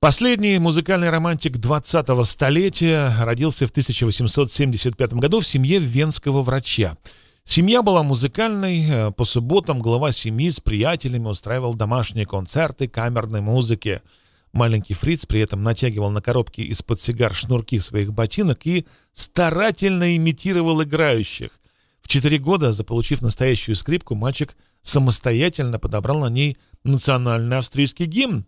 Последний музыкальный романтик 20-го столетия родился в 1875 году в семье венского врача. Семья была музыкальной, э, по субботам глава семьи с приятелями устраивал домашние концерты камерной музыки. Маленький фриц при этом натягивал на коробки из-под сигар шнурки своих ботинок и старательно имитировал играющих. В четыре года, заполучив настоящую скрипку, мальчик самостоятельно подобрал на ней национальный австрийский гимн,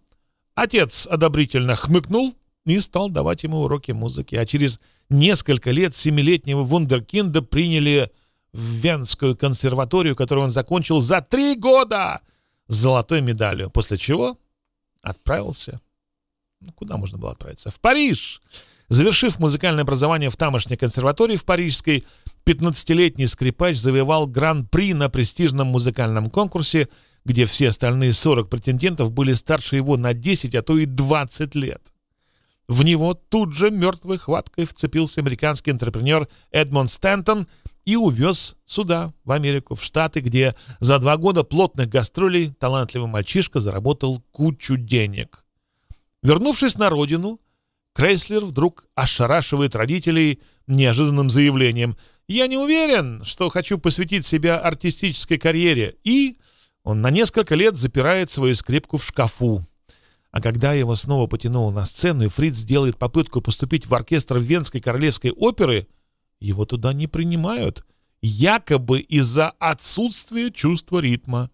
Отец одобрительно хмыкнул и стал давать ему уроки музыки, а через несколько лет семилетнего вундеркинда приняли в Венскую консерваторию, которую он закончил за три года с золотой медалью, после чего отправился. Ну, куда можно было отправиться? В Париж! Завершив музыкальное образование в тамошней консерватории в Парижской, 15-летний скрипач завоевал гран-при на престижном музыкальном конкурсе – где все остальные 40 претендентов были старше его на 10, а то и 20 лет. В него тут же мертвой хваткой вцепился американский интерпренер Эдмонд Стэнтон и увез сюда, в Америку, в Штаты, где за два года плотных гастролей талантливый мальчишка заработал кучу денег. Вернувшись на родину, Крейслер вдруг ошарашивает родителей неожиданным заявлением «Я не уверен, что хочу посвятить себя артистической карьере» и он на несколько лет запирает свою скрипку в шкафу. А когда его снова потянуло на сцену, и Фриц делает попытку поступить в оркестр Венской королевской оперы, его туда не принимают, якобы из-за отсутствия чувства ритма.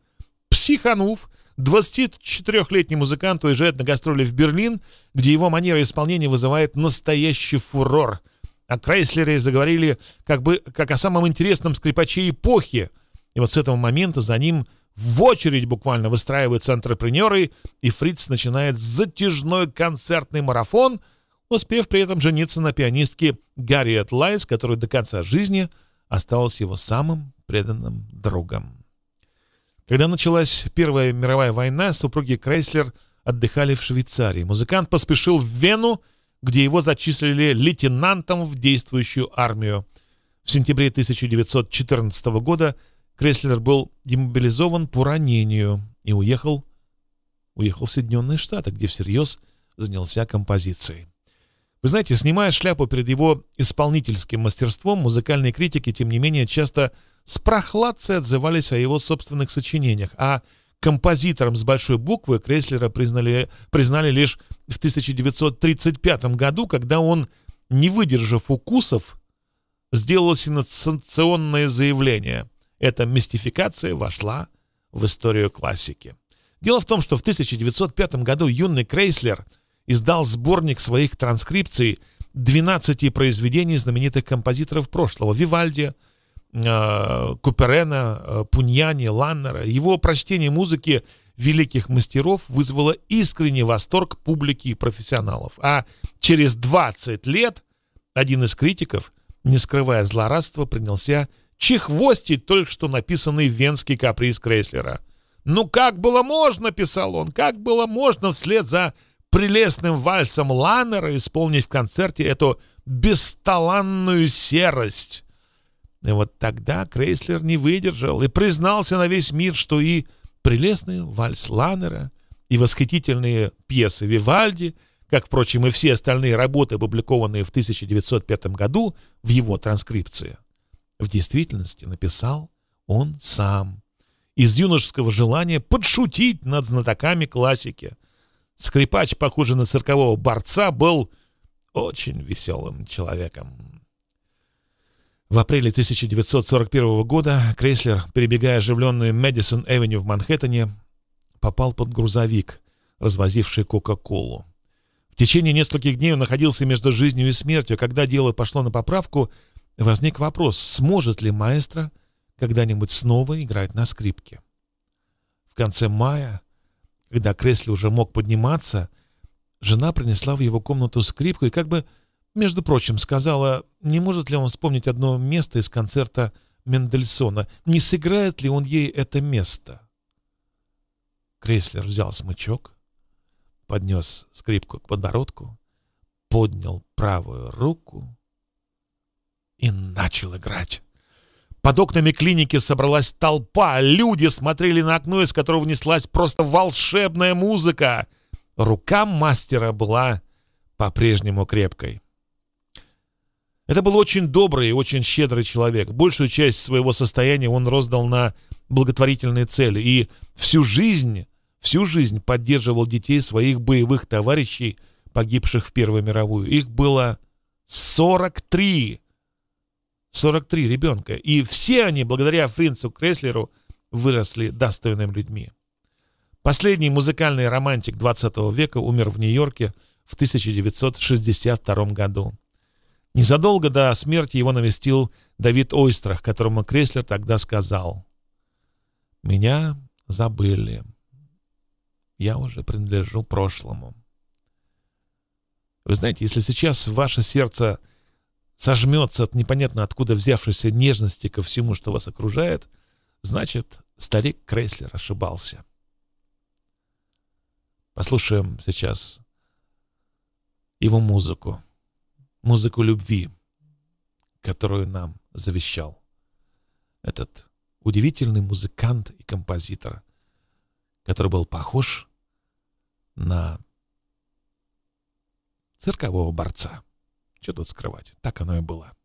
Психанув, 24-летний музыкант уезжает на гастроли в Берлин, где его манера исполнения вызывает настоящий фурор. О Крайслере заговорили как бы как о самом интересном скрипаче эпохи. И вот с этого момента за ним в очередь буквально выстраиваются антрепренеры, и Фриц начинает затяжной концертный марафон, успев при этом жениться на пианистке Гарриет Лайс, которая до конца жизни осталась его самым преданным другом. Когда началась Первая мировая война, супруги Крейслер отдыхали в Швейцарии. Музыкант поспешил в Вену, где его зачислили лейтенантом в действующую армию. В сентябре 1914 года – Креслер был демобилизован по ранению и уехал, уехал в Соединенные Штаты, где всерьез занялся композицией. Вы знаете, снимая шляпу перед его исполнительским мастерством, музыкальные критики, тем не менее, часто с прохладцей отзывались о его собственных сочинениях, а композитором с большой буквы Креслера признали, признали лишь в 1935 году, когда он, не выдержав укусов, сделал сенсационное заявление – эта мистификация вошла в историю классики. Дело в том, что в 1905 году юный Крейслер издал сборник своих транскрипций 12 произведений знаменитых композиторов прошлого – Вивальди, э, Куперена, э, Пуньяни, Ланнера. Его прочтение музыки великих мастеров вызвало искренний восторг публики и профессионалов. А через 20 лет один из критиков, не скрывая злорадства, принялся чехвостить только что написанный венский каприз Крейслера. «Ну как было можно?» — писал он. «Как было можно вслед за прелестным вальсом Ланнера исполнить в концерте эту бесталанную серость?» И вот тогда Крейслер не выдержал и признался на весь мир, что и прелестный вальс Ланнера, и восхитительные пьесы Вивальди, как, впрочем, и все остальные работы, опубликованные в 1905 году в его транскрипции, в действительности написал он сам. Из юношеского желания подшутить над знатоками классики. Скрипач, похожий на циркового борца, был очень веселым человеком. В апреле 1941 года Креслер, перебегая оживленную Мэдисон-Эвеню в Манхэттене, попал под грузовик, развозивший Кока-Колу. В течение нескольких дней он находился между жизнью и смертью. Когда дело пошло на поправку, возник вопрос, сможет ли маэстро когда-нибудь снова играть на скрипке. В конце мая, когда Кресли уже мог подниматься, жена принесла в его комнату скрипку и как бы, между прочим, сказала, не может ли он вспомнить одно место из концерта Мендельсона, не сыграет ли он ей это место. Креслер взял смычок, поднес скрипку к подбородку, поднял правую руку, и начал играть. Под окнами клиники собралась толпа, люди смотрели на окно, из которого внеслась просто волшебная музыка. Рука мастера была по-прежнему крепкой. Это был очень добрый и очень щедрый человек. Большую часть своего состояния он роздал на благотворительные цели и всю жизнь, всю жизнь поддерживал детей своих боевых товарищей, погибших в Первую мировую. Их было 43. 43 ребенка, и все они, благодаря Фринцу Креслеру, выросли достойными людьми. Последний музыкальный романтик 20 века умер в Нью-Йорке в 1962 году. Незадолго до смерти его навестил Давид Ойстрах, которому Креслер тогда сказал «Меня забыли. Я уже принадлежу прошлому». Вы знаете, если сейчас ваше сердце – сожмется от непонятно откуда взявшейся нежности ко всему, что вас окружает, значит, старик Крейслер ошибался. Послушаем сейчас его музыку, музыку любви, которую нам завещал этот удивительный музыкант и композитор, который был похож на циркового борца. Что тут скрывать? Так оно и было.